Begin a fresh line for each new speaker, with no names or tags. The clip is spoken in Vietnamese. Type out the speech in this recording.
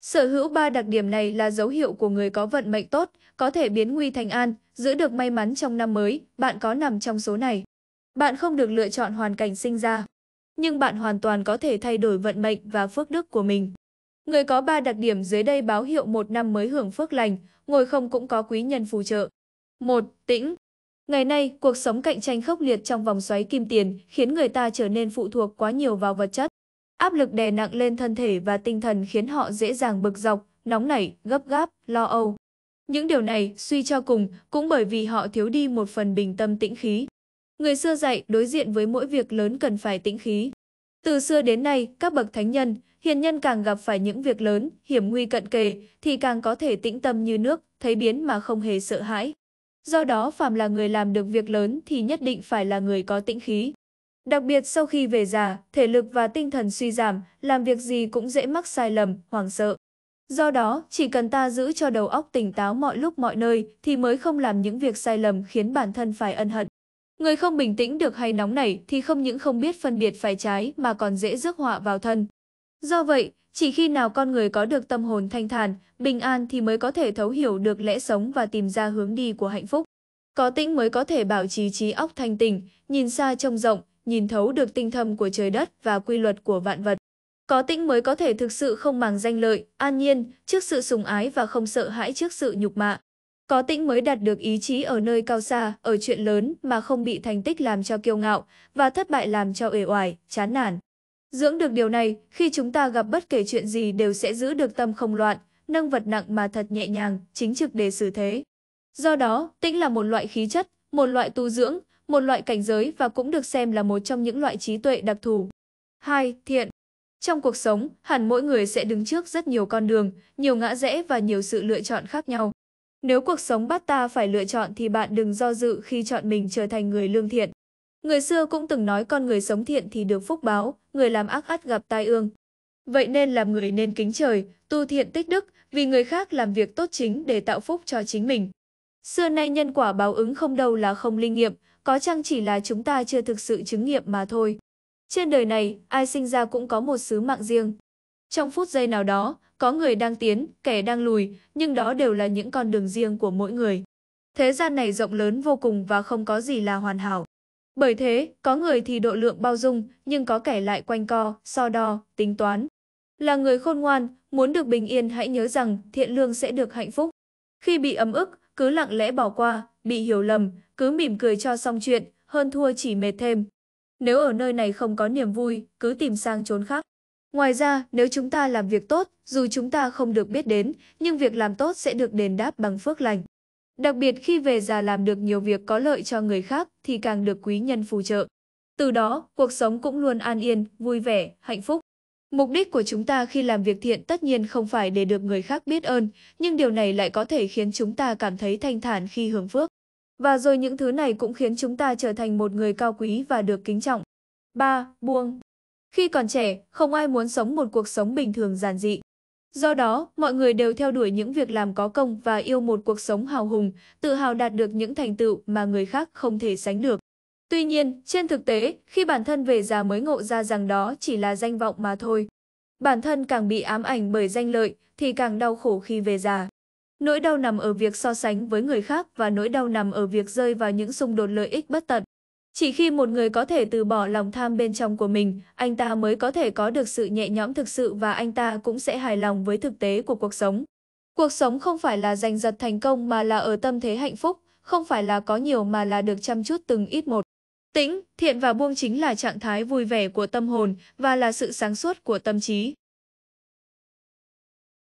Sở hữu ba đặc điểm này là dấu hiệu của người có vận mệnh tốt, có thể biến nguy thành an, giữ được may mắn trong năm mới, bạn có nằm trong số này. Bạn không được lựa chọn hoàn cảnh sinh ra, nhưng bạn hoàn toàn có thể thay đổi vận mệnh và phước đức của mình. Người có ba đặc điểm dưới đây báo hiệu một năm mới hưởng phước lành, ngồi không cũng có quý nhân phù trợ. 1. Tĩnh Ngày nay, cuộc sống cạnh tranh khốc liệt trong vòng xoáy kim tiền khiến người ta trở nên phụ thuộc quá nhiều vào vật chất. Áp lực đè nặng lên thân thể và tinh thần khiến họ dễ dàng bực dọc, nóng nảy, gấp gáp, lo âu. Những điều này, suy cho cùng, cũng bởi vì họ thiếu đi một phần bình tâm tĩnh khí. Người xưa dạy đối diện với mỗi việc lớn cần phải tĩnh khí. Từ xưa đến nay, các bậc thánh nhân, hiền nhân càng gặp phải những việc lớn, hiểm nguy cận kề, thì càng có thể tĩnh tâm như nước, thấy biến mà không hề sợ hãi. Do đó, phàm là người làm được việc lớn thì nhất định phải là người có tĩnh khí. Đặc biệt sau khi về già, thể lực và tinh thần suy giảm, làm việc gì cũng dễ mắc sai lầm, hoảng sợ. Do đó, chỉ cần ta giữ cho đầu óc tỉnh táo mọi lúc mọi nơi thì mới không làm những việc sai lầm khiến bản thân phải ân hận. Người không bình tĩnh được hay nóng nảy thì không những không biết phân biệt phải trái mà còn dễ rước họa vào thân. Do vậy, chỉ khi nào con người có được tâm hồn thanh thản, bình an thì mới có thể thấu hiểu được lẽ sống và tìm ra hướng đi của hạnh phúc. Có tĩnh mới có thể bảo trì trí óc thanh tình, nhìn xa trông rộng, nhìn thấu được tinh thâm của trời đất và quy luật của vạn vật. Có tĩnh mới có thể thực sự không màng danh lợi, an nhiên, trước sự sùng ái và không sợ hãi trước sự nhục mạ. Có tĩnh mới đạt được ý chí ở nơi cao xa, ở chuyện lớn mà không bị thành tích làm cho kiêu ngạo và thất bại làm cho uể oải, chán nản. Dưỡng được điều này, khi chúng ta gặp bất kể chuyện gì đều sẽ giữ được tâm không loạn, nâng vật nặng mà thật nhẹ nhàng, chính trực để xử thế. Do đó, tĩnh là một loại khí chất, một loại tu dưỡng, một loại cảnh giới và cũng được xem là một trong những loại trí tuệ đặc thù. 2. Thiện Trong cuộc sống, hẳn mỗi người sẽ đứng trước rất nhiều con đường, nhiều ngã rẽ và nhiều sự lựa chọn khác nhau. Nếu cuộc sống bắt ta phải lựa chọn thì bạn đừng do dự khi chọn mình trở thành người lương thiện. Người xưa cũng từng nói con người sống thiện thì được phúc báo, người làm ác ắt gặp tai ương. Vậy nên làm người nên kính trời, tu thiện tích đức, vì người khác làm việc tốt chính để tạo phúc cho chính mình. Xưa nay nhân quả báo ứng không đâu là không linh nghiệm, có chăng chỉ là chúng ta chưa thực sự chứng nghiệm mà thôi. Trên đời này, ai sinh ra cũng có một sứ mạng riêng. Trong phút giây nào đó, có người đang tiến, kẻ đang lùi, nhưng đó đều là những con đường riêng của mỗi người. Thế gian này rộng lớn vô cùng và không có gì là hoàn hảo. Bởi thế, có người thì độ lượng bao dung, nhưng có kẻ lại quanh co, so đo, tính toán. Là người khôn ngoan, muốn được bình yên hãy nhớ rằng thiện lương sẽ được hạnh phúc. Khi bị ấm ức, cứ lặng lẽ bỏ qua, bị hiểu lầm, cứ mỉm cười cho xong chuyện, hơn thua chỉ mệt thêm. Nếu ở nơi này không có niềm vui, cứ tìm sang trốn khác. Ngoài ra, nếu chúng ta làm việc tốt, dù chúng ta không được biết đến, nhưng việc làm tốt sẽ được đền đáp bằng phước lành. Đặc biệt khi về già làm được nhiều việc có lợi cho người khác thì càng được quý nhân phù trợ. Từ đó, cuộc sống cũng luôn an yên, vui vẻ, hạnh phúc. Mục đích của chúng ta khi làm việc thiện tất nhiên không phải để được người khác biết ơn, nhưng điều này lại có thể khiến chúng ta cảm thấy thanh thản khi hưởng phước. Và rồi những thứ này cũng khiến chúng ta trở thành một người cao quý và được kính trọng. 3. Buông Khi còn trẻ, không ai muốn sống một cuộc sống bình thường giản dị. Do đó, mọi người đều theo đuổi những việc làm có công và yêu một cuộc sống hào hùng, tự hào đạt được những thành tựu mà người khác không thể sánh được. Tuy nhiên, trên thực tế, khi bản thân về già mới ngộ ra rằng đó chỉ là danh vọng mà thôi. Bản thân càng bị ám ảnh bởi danh lợi thì càng đau khổ khi về già. Nỗi đau nằm ở việc so sánh với người khác và nỗi đau nằm ở việc rơi vào những xung đột lợi ích bất tận. Chỉ khi một người có thể từ bỏ lòng tham bên trong của mình, anh ta mới có thể có được sự nhẹ nhõm thực sự và anh ta cũng sẽ hài lòng với thực tế của cuộc sống. Cuộc sống không phải là giành giật thành công mà là ở tâm thế hạnh phúc, không phải là có nhiều mà là được chăm chút từng ít một. Tĩnh, thiện và buông chính là trạng thái vui vẻ của tâm hồn và là sự sáng suốt của tâm trí.